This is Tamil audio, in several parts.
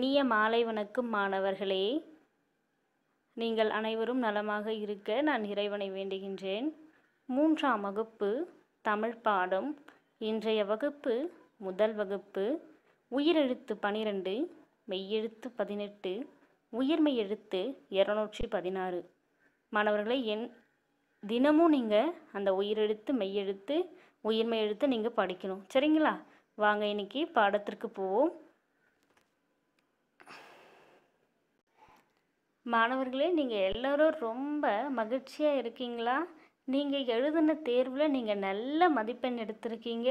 இனிய மாலை வணக்கம் மாணவர்களே நீங்கள் அனைவரும் நலமாக இருக்க நான் இறைவனை வேண்டுகின்றேன் மூன்றாம் வகுப்பு தமிழ் பாடம் இன்றைய வகுப்பு முதல் வகுப்பு உயிரெழுத்து பனிரெண்டு மெய்யெழுத்து பதினெட்டு உயிர்மெய் எழுத்து இரநூற்றி பதினாறு மாணவர்களை என் தினமும் நீங்கள் அந்த உயிரெழுத்து மெய்யெழுத்து உயிர்மெய் எழுத்து நீங்கள் படிக்கணும் சரிங்களா வாங்க இன்னைக்கு பாடத்திற்கு போவோம் மாணவர்களே நீங்கள் எல்லோரும் ரொம்ப மகிழ்ச்சியாக இருக்கீங்களா நீங்கள் எழுதின தேர்வில் நீங்கள் நல்ல மதிப்பெண் எடுத்திருக்கீங்க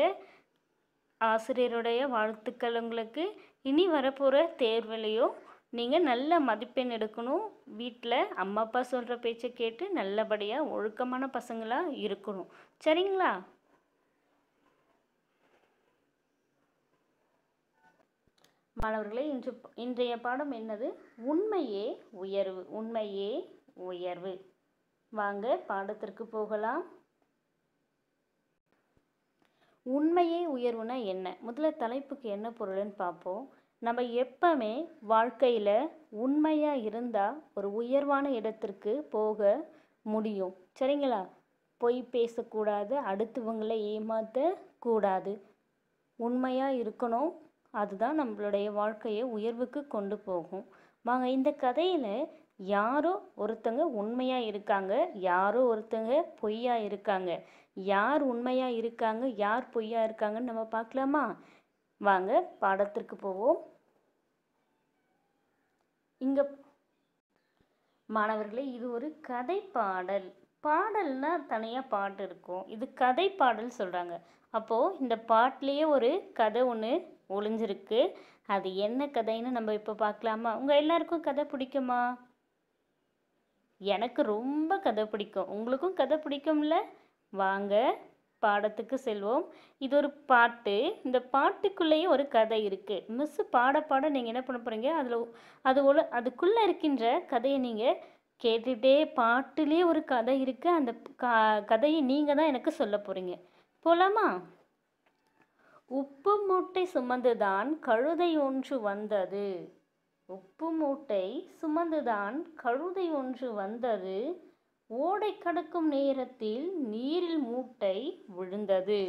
ஆசிரியருடைய வாழ்த்துக்கள் உங்களுக்கு இனி வரப்போகிற தேர்விலையும் நீங்கள் நல்ல மதிப்பெண் எடுக்கணும் வீட்டில் அம்மா அப்பா சொல்கிற பேச்சை கேட்டு நல்லபடியாக ஒழுக்கமான பசங்களாக இருக்கணும் சரிங்களா மாணவர்களே இன்று இன்றைய பாடம் என்னது உண்மையே உயர்வு உண்மையே உயர்வு வாங்க பாடத்திற்கு போகலாம் உண்மையே உயர்வுனா என்ன முதல்ல தலைப்புக்கு என்ன பொருள்னு பார்ப்போம் நம்ம எப்பவுமே வாழ்க்கையில் உண்மையாக இருந்தால் ஒரு உயர்வான இடத்திற்கு போக முடியும் சரிங்களா பொய் பேசக்கூடாது அடுத்தவங்களை கூடாது உண்மையாக இருக்கணும் அதுதான் நம்மளுடைய வாழ்க்கையை உயர்வுக்கு கொண்டு போகும் வாங்க இந்த கதையில் யாரோ ஒருத்தங்க உண்மையாக இருக்காங்க யாரோ ஒருத்தங்க பொய்யாக இருக்காங்க யார் உண்மையாக இருக்காங்க யார் பொய்யாக இருக்காங்கன்னு நம்ம பார்க்கலாமா வாங்க பாடத்திற்கு போவோம் இங்க மாணவர்களே இது ஒரு கதை பாடல் பாடல்னா தனியாக பாட்டு இருக்கும் இது கதை பாடல் சொல்கிறாங்க அப்போது இந்த பாட்டிலேயே ஒரு கதை ஒன்று ஒளிஞ்சிருக்கு அது என்ன கதைன்னு நம்ம இப்போ பார்க்கலாமா உங்கள் எல்லாருக்கும் கதை பிடிக்குமா எனக்கு ரொம்ப கதை பிடிக்கும் உங்களுக்கும் கதை பிடிக்கும்ல வாங்க பாடத்துக்கு செல்வோம் இது ஒரு பாட்டு இந்த பாட்டுக்குள்ளேயே ஒரு கதை இருக்குது மிஸ்ஸு பாட பாட நீங்கள் என்ன பண்ண போகிறீங்க அதில் அது ஒழு அதுக்குள்ளே இருக்கின்ற கதையை நீங்கள் கேட்டுகிட்டே பாட்டுலேயே ஒரு கதை இருக்குது அந்த கதையை நீங்கள் தான் எனக்கு சொல்ல போகிறீங்க போகலாமா உப்பு மூட்டை சுமந்துதான் கழுதை ஒன்று வந்தது உப்பு மூட்டை சுமந்துதான் கழுதை ஒன்று வந்தது ஓடை கடக்கும் நேரத்தில் நீரில் மூட்டை விழுந்தது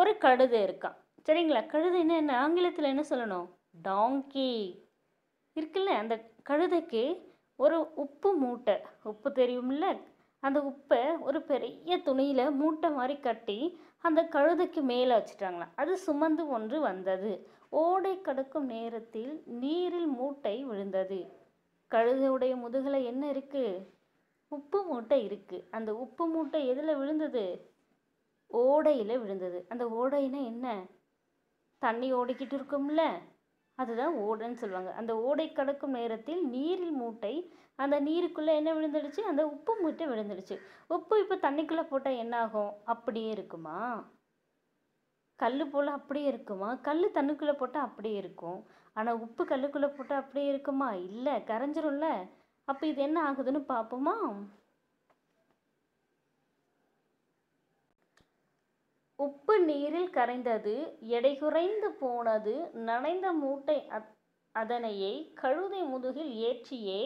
ஒரு கழுதை இருக்கான் சரிங்களா கழுதை என்ன ஆங்கிலத்தில் என்ன சொல்லணும் டாங்கி இருக்குல்ல அந்த கழுதைக்கு ஒரு உப்பு மூட்டை உப்பு தெரியும்ல அந்த உப்பை ஒரு பெரிய துணியில் மூட்டை மாதிரி கட்டி அந்த கழுதைக்கு மேலே வச்சுட்டாங்களாம் அது சுமந்து ஒன்று வந்தது ஓடை கடக்கும் நேரத்தில் நீரில் மூட்டை விழுந்தது கழுதையுடைய முதுகில் என்ன இருக்குது உப்பு மூட்டை இருக்குது அந்த உப்பு மூட்டை எதில் விழுந்தது ஓடையில் விழுந்தது அந்த ஓடைனா என்ன தண்ணி ஓடிக்கிட்டு இருக்கும்ல அதுதான் ஓடைன்னு சொல்லுவாங்க அந்த ஓடை கடக்கும் நேரத்தில் நீரில் மூட்டை அந்த நீருக்குள்ளே என்ன விழுந்துடுச்சு அந்த உப்பு மூட்டை விழுந்துடுச்சு உப்பு இப்போ தண்ணிக்குள்ளே போட்டால் என்ன ஆகும் அப்படியே இருக்குமா கல் போல் அப்படியே இருக்குமா கல் தண்ணுக்குள்ளே போட்டால் அப்படியே இருக்கும் ஆனால் உப்பு கல்லுக்குள்ளே போட்டால் அப்படியே இருக்குமா இல்லை கரைஞ்சிரும்ல அப்போ இது என்ன ஆகுதுன்னு பார்ப்போமா உப்பு நீரில் கரைந்தது எடை குறைந்து போனது நனைந்த மூட்டை அதனையை கழுதை முதுகில் ஏற்றியே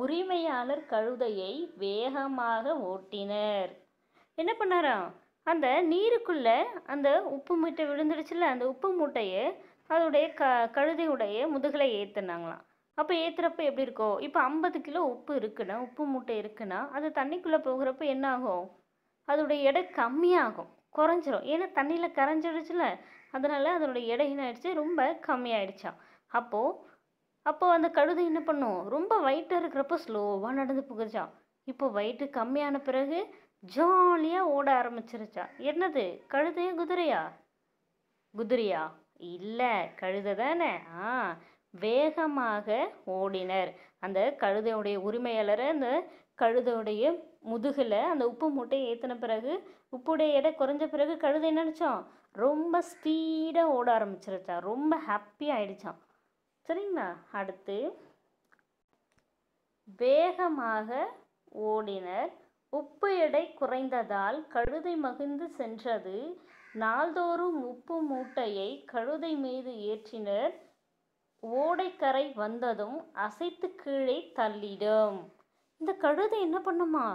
உரிமையாளர் கழுதையை வேகமாக ஓட்டினர் என்ன பண்ணாராம் அந்த நீருக்குள்ளே அந்த உப்பு மூட்டை விழுந்துடுச்சுல அந்த உப்பு மூட்டையை அதோடைய க கழுதையுடைய முதுகில் ஏற்றுனாங்களாம் அப்போ ஏற்றுறப்ப எப்படி இருக்கோ இப்போ ஐம்பது கிலோ உப்பு இருக்குன்னா உப்பு மூட்டை இருக்குன்னா அது தண்ணிக்குள்ளே போகிறப்ப என்ன ஆகும் அதோடைய எடை கம்மியாகும் குறைஞ்சிரும் ஏன்னா தண்ணியில் கரைஞ்சிடுச்சுல அதனால் அதனுடைய எடை என்ன ஆயிடுச்சு ரொம்ப கம்மியாயிடுச்சா அப்போது அப்போது அந்த கழுதை என்ன பண்ணும் ரொம்ப வயிட்டாக இருக்கிறப்போ ஸ்லோவாக நடந்து போகுதுச்சா இப்போ வயிற்று கம்மியான பிறகு ஜாலியாக ஓட ஆரம்பிச்சிருச்சா என்னது கழுதையா குதிரையா குதிரையா இல்லை கழுதை தானே ஆ வேகமாக ஓடினர் அந்த கழுதையுடைய உரிமையாளரை அந்த கழுதையுடைய முதுகில் அந்த உப்பு மூட்டையை ஏற்றின பிறகு உப்புடைய எடை குறைஞ்ச பிறகு கழுதை நினச்சோம் ரொம்ப ஸ்பீடாக ஓட ஆரம்பிச்சிருச்சான் ரொம்ப ஹாப்பியாக ஆயிடுச்சான் சரிங்களா அடுத்து வேகமாக ஓடினர் உப்பு எடை குறைந்ததால் கழுதை மகிழ்ந்து சென்றது நாள்தோறும் உப்பு மூட்டையை கழுதை மீது ஏற்றினர் ஓடைக்கரை வந்ததும் அசைத்து கீழே தள்ளிடும் இந்த கழுதை என்ன பண்ணுமா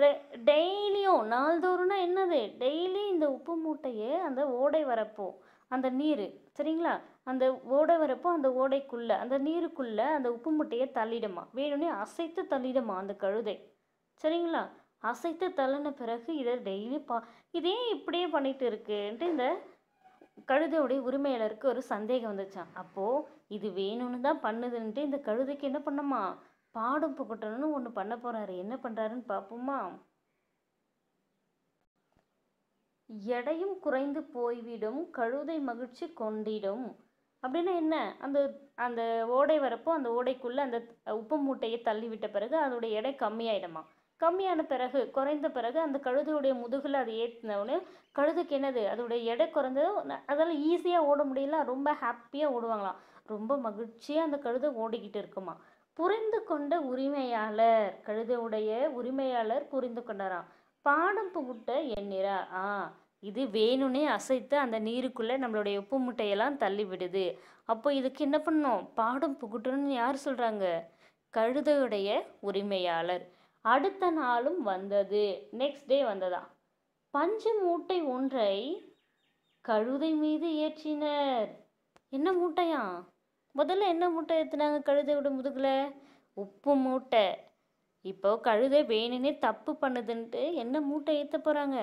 ரெ டெய்லியும் நாள்தோறும்னா என்னது டெய்லி இந்த உப்பு மூட்டையே அந்த ஓடை வரப்போ அந்த நீர் சரிங்களா அந்த ஓடை வரப்போ அந்த ஓடைக்குள்ளே அந்த நீருக்குள்ளே அந்த உப்பு மூட்டையை தள்ளிடுமா வேணும்னே அசைத்து தள்ளிடுமா அந்த கழுதை சரிங்களா அசைத்து தள்ளின பிறகு இதை டெய்லி பா இதே இப்படியே பண்ணிட்டு இருக்குன்ட்டு இந்த கழுதையுடைய உரிமையாளருக்கு ஒரு சந்தேகம் வந்துச்சான் அப்போது இது வேணும்னு தான் பண்ணுதுன்ட்டு இந்த கழுதைக்கு என்ன பண்ணுமா பாடும் புகட்டணும்னு ஒன்று பண்ண போகிறாரு என்ன பண்ணுறாருன்னு பார்ப்போமா எடையும் குறைந்து போய்விடும் கழுதை மகிழ்ச்சி கொண்டிடும் அப்படின்னா என்ன அந்த அந்த ஓடை வரப்போ அந்த ஓடைக்குள்ளே அந்த உப்பு மூட்டையை தள்ளிவிட்ட பிறகு அதோடைய எடை கம்மியாயிடுமா கம்மியான பிறகு குறைந்த பிறகு அந்த கழுதையுடைய முதுகில் அது ஏற்றினவுடனே கழுதுக்கு என்னது அதோடைய எடை குறைந்ததோ அதெல்லாம் ஈஸியாக ஓட முடியல ரொம்ப ஹாப்பியாக ஓடுவாங்களாம் ரொம்ப மகிழ்ச்சியாக அந்த கழுதை ஓடிக்கிட்டு இருக்குமா புரிந்து கொண்ட உரிமையாளர் கழுதையுடைய உரிமையாளர் புரிந்து கொண்டாராம் பாடம் புகுட்ட எண்ணிறா ஆ இது வேணும்னே அசைத்து அந்த நீருக்குள்ளே நம்மளுடைய உப்பு முட்டையெல்லாம் தள்ளி விடுது அப்போ இதுக்கு என்ன பண்ணோம் பாடம் புகுட்டணும்னு யார் சொல்கிறாங்க கழுதையுடைய உரிமையாளர் அடுத்த நாளும் வந்தது நெக்ஸ்ட் டே வந்ததா பஞ்ச மூட்டை ஒன்றை கழுதை மீது ஏற்றினர் என்ன மூட்டையா முதல்ல என்ன மூட்டை ஏற்றுனாங்க கழுதையோட முதுகில் உப்பு மூட்டை இப்போ கழுதை வேணுன்னே தப்பு பண்ணுதுன்ட்டு என்ன மூட்டை ஏற்ற போகிறாங்க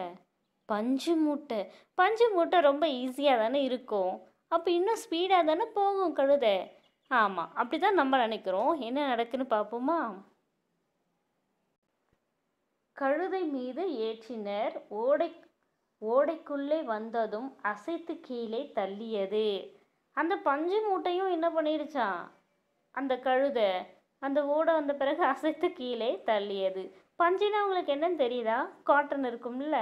பஞ்சு மூட்டை பஞ்சு மூட்டை ரொம்ப ஈஸியாக தானே இருக்கும் அப்போ இன்னும் ஸ்பீடாக தானே போகும் கழுதை ஆமாம் அப்படி தான் நம்ம நினைக்கிறோம் என்ன நடக்குன்னு பார்ப்போமா கழுதை மீது ஏற்றினர் ஓடை ஓடைக்குள்ளே வந்ததும் அசைத்து கீழே தள்ளியது அந்த பஞ்சு மூட்டையும் என்ன பண்ணிடுச்சான் அந்த கழுதை அந்த ஓட வந்த பிறகு அசைத்து கீழே தள்ளியது பஞ்சுன்னா உங்களுக்கு என்னன்னு தெரியுதா காட்டன் இருக்கும்ல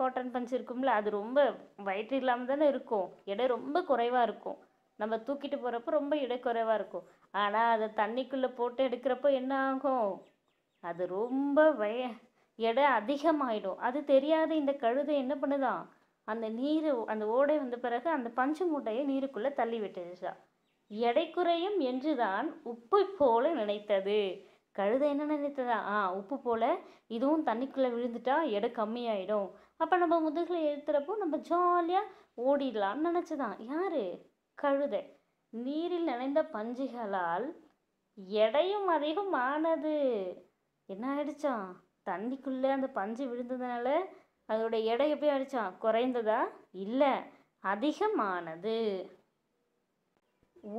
காட்டன் பஞ்சு இருக்கும்ல அது ரொம்ப வயிற்று இல்லாமல் தானே இருக்கும் எடை ரொம்ப குறைவாக இருக்கும் நம்ம தூக்கிட்டு போகிறப்ப ரொம்ப எடை குறைவாக இருக்கும் ஆனால் அதை தண்ணிக்குள்ளே போட்டு எடுக்கிறப்போ என்ன ஆகும் அது ரொம்ப வய எடை அதிகமாயிடும் அது தெரியாத இந்த கழுதை என்ன பண்ணுதான் அந்த நீர் அந்த ஓடை வந்த பிறகு அந்த பஞ்சு மூட்டையை நீருக்குள்ளே தள்ளி விட்டுருச்சான் எடை குறையும் என்றுதான் உப்பு போல நினைத்தது கழுதை என்ன நினைத்ததா ஆ உப்பு போல் இதுவும் தண்ணிக்குள்ளே விழுந்துட்டா எடை கம்மியாயிடும் அப்போ நம்ம முதுகில் எழுத்துறப்போ நம்ம ஜாலியாக ஓடிடலாம்னு நினச்சிதான் யார் கழுதை நீரில் நினைந்த பஞ்சுகளால் எடையும் அதிகமானது என்ன ஆயிடுச்சான் தண்ணிக்குள்ளே அந்த பஞ்சு விழுந்ததுனால அதோட எடை எப்படி அடித்தான் குறைந்ததா இல்லை அதிகமானது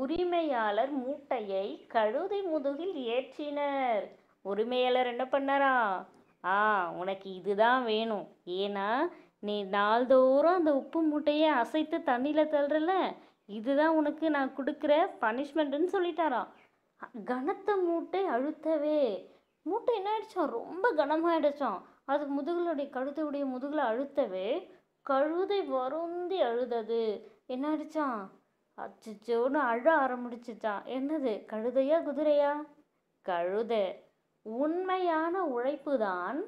உரிமையாளர் மூட்டையை கழுதை முதுகில் ஏற்றினர் உரிமையாளர் என்ன பண்ணாரா ஆ உனக்கு இதுதான் வேணும் ஏன்னா நீ நாள்தோறும் அந்த உப்பு மூட்டையை அசைத்து தண்ணியில் தள்ளுறல இதுதான் உனக்கு நான் கொடுக்குற பனிஷ்மெண்ட்டுன்னு சொல்லிட்டாராம் கனத்த மூட்டை அழுத்தவே மூட்டை என்ன ஆயிடுச்சான் ரொம்ப கனமாயிடுச்சான் அது முதுகலுடைய கழுத்துடைய முதுகில் அழுத்தவே கழுதை வருந்தி அழுதது என்ன ஆடிச்சான் அச்சுச்சோன்னு அழ ஆரம்பிச்சிச்சான் என்னது கழுதையா குதிரையா கழுதை உண்மையான உழைப்பு தான்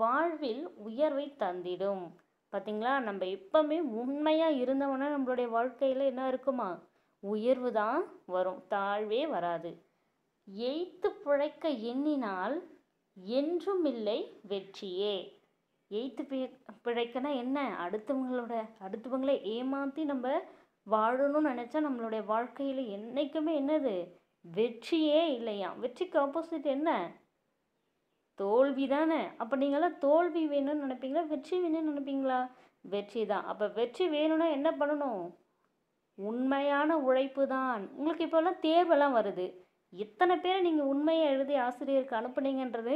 வாழ்வில் உயர்வை தந்திடும் பார்த்தீங்களா நம்ம எப்பவுமே உண்மையாக இருந்தவனா நம்மளுடைய வாழ்க்கையில் என்ன இருக்குமா உயர்வு தான் வரும் தாழ்வே வராது எய்த்து பிழைக்க எண்ணினால் என்றும் இல்லை வெற்றியே எய்த்து பிழைக்கனா என்ன அடுத்தவங்களோட அடுத்தவங்களை ஏமாற்றி நம்ம வாழணும்னு நினச்சா நம்மளுடைய வாழ்க்கையில் என்றைக்குமே என்னது வெற்றியே இல்லையா வெற்றிக்கு ஆப்போசிட் என்ன தோல்வி தானே அப்போ நீங்களாம் தோல்வி வேணும்னு நினைப்பீங்களா வெற்றி வேணும்னு நினைப்பீங்களா வெற்றி தான் அப்போ வெற்றி வேணும்னா என்ன பண்ணணும் உண்மையான உழைப்பு தான் உங்களுக்கு இப்போல்லாம் தேர்வெல்லாம் வருது எத்தனை பேரை நீங்கள் உண்மையை எழுதி ஆசிரியருக்கு அனுப்புனீங்கன்றது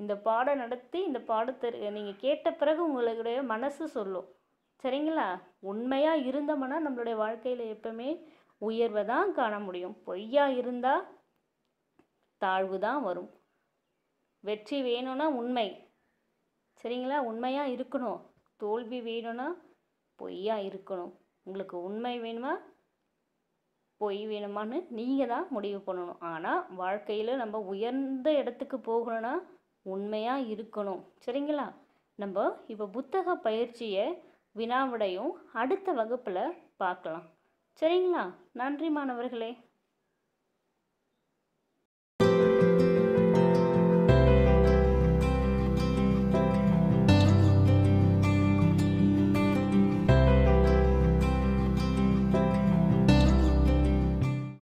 இந்த பாடம் நடத்தி இந்த பாடத்தை நீங்கள் கேட்ட பிறகு உங்களுடைய மனசு சொல்லும் சரிங்களா உண்மையாக இருந்தோம்னா நம்மளுடைய வாழ்க்கையில் எப்பவுமே உயர்வை தான் காண முடியும் பொய்யா இருந்தால் தாழ்வு தான் வரும் வெற்றி வேணும்னா உண்மை சரிங்களா உண்மையாக இருக்கணும் தோல்வி வேணும்னா பொய்யா இருக்கணும் உங்களுக்கு உண்மை வேணுமா போய் வேணுமான்னு நீங்கள் தான் முடிவு பண்ணணும் ஆனால் வாழ்க்கையில் நம்ம உயர்ந்த இடத்துக்கு போகணும்னா உண்மையாக இருக்கணும் சரிங்களா நம்ம இப்போ புத்தக பயிற்சியை வினாவிடையும் அடுத்த வகுப்பில் பார்க்கலாம் சரிங்களா நன்றி மாணவர்களே